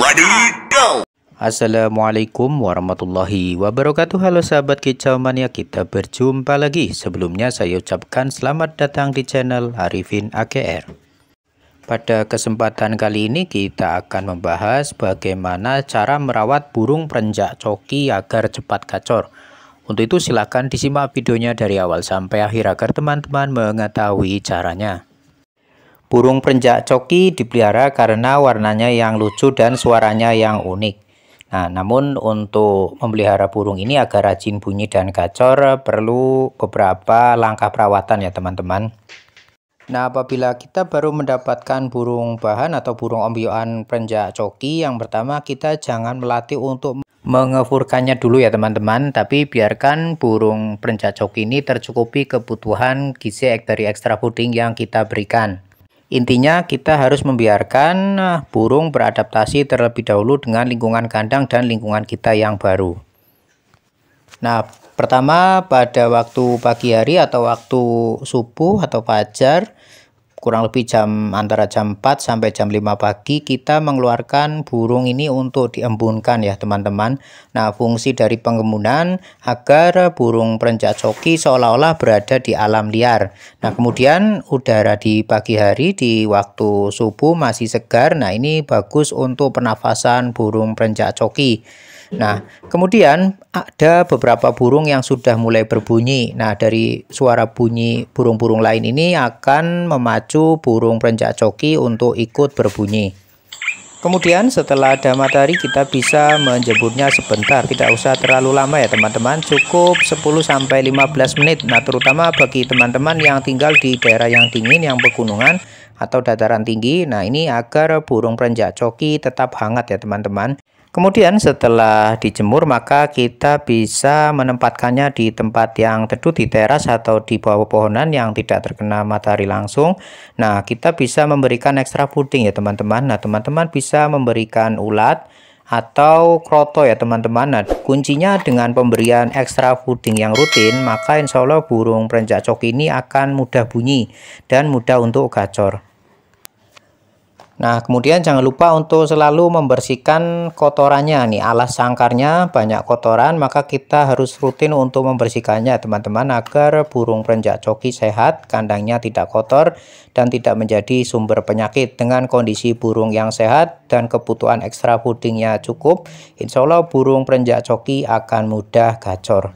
Ready, go! Assalamualaikum warahmatullahi wabarakatuh Halo sahabat kicau mania kita berjumpa lagi Sebelumnya saya ucapkan selamat datang di channel Arifin AKR Pada kesempatan kali ini kita akan membahas bagaimana cara merawat burung perenjak coki agar cepat kacor Untuk itu silahkan disimak videonya dari awal sampai akhir agar teman-teman mengetahui caranya Burung perenjak coki dipelihara karena warnanya yang lucu dan suaranya yang unik. Nah, namun untuk memelihara burung ini agar rajin bunyi dan gacor perlu beberapa langkah perawatan ya teman-teman. Nah, apabila kita baru mendapatkan burung bahan atau burung ombioan perenjak coki, yang pertama kita jangan melatih untuk mengefurkannya dulu ya teman-teman, tapi biarkan burung perenjak coki ini tercukupi kebutuhan gizi dari ekstra puding yang kita berikan. Intinya kita harus membiarkan eh, burung beradaptasi terlebih dahulu dengan lingkungan kandang dan lingkungan kita yang baru. Nah, pertama pada waktu pagi hari atau waktu subuh atau fajar, kurang lebih jam antara jam 4 sampai jam 5 pagi kita mengeluarkan burung ini untuk diembunkan ya teman-teman nah fungsi dari pengembunan agar burung perenjak coki seolah-olah berada di alam liar nah kemudian udara di pagi hari di waktu subuh masih segar nah ini bagus untuk pernafasan burung perenjak coki Nah, kemudian ada beberapa burung yang sudah mulai berbunyi. Nah, dari suara bunyi burung-burung lain ini akan memacu burung perenjak coki untuk ikut berbunyi. Kemudian setelah ada matahari kita bisa menjemurnya sebentar, tidak usah terlalu lama ya teman-teman, cukup 10 15 menit. Nah, terutama bagi teman-teman yang tinggal di daerah yang dingin, yang pegunungan atau dataran tinggi. Nah, ini agar burung perenjak coki tetap hangat ya teman-teman. Kemudian setelah dijemur maka kita bisa menempatkannya di tempat yang teduh di teras atau di bawah pepohonan yang tidak terkena matahari langsung. Nah kita bisa memberikan ekstra puding ya teman-teman. Nah teman-teman bisa memberikan ulat atau kroto ya teman-teman nah, kuncinya dengan pemberian ekstra puding yang rutin maka insya Allah burung perenjak cok ini akan mudah bunyi dan mudah untuk gacor Nah, kemudian jangan lupa untuk selalu membersihkan kotorannya nih, alas sangkarnya banyak kotoran, maka kita harus rutin untuk membersihkannya, teman-teman, agar burung perenjak coki sehat, kandangnya tidak kotor dan tidak menjadi sumber penyakit. Dengan kondisi burung yang sehat dan kebutuhan ekstra pudingnya cukup, insya Allah burung perenjak coki akan mudah gacor.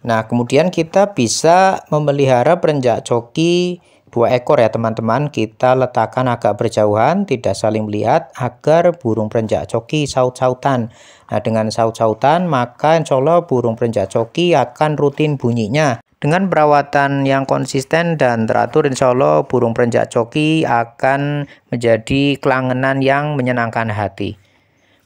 Nah, kemudian kita bisa memelihara perenjak coki dua ekor ya teman-teman kita letakkan agak berjauhan tidak saling melihat agar burung perenjak coki saut-sautan nah dengan saut-sautan maka insya Allah burung perenjak coki akan rutin bunyinya dengan perawatan yang konsisten dan teratur, insya Allah burung perenjak coki akan menjadi kelangenan yang menyenangkan hati.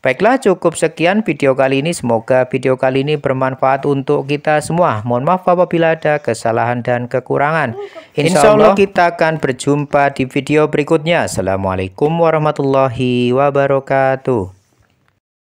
Baiklah cukup sekian video kali ini. Semoga video kali ini bermanfaat untuk kita semua. Mohon maaf apabila ada kesalahan dan kekurangan. Insya Allah kita akan berjumpa di video berikutnya. Assalamualaikum warahmatullahi wabarakatuh.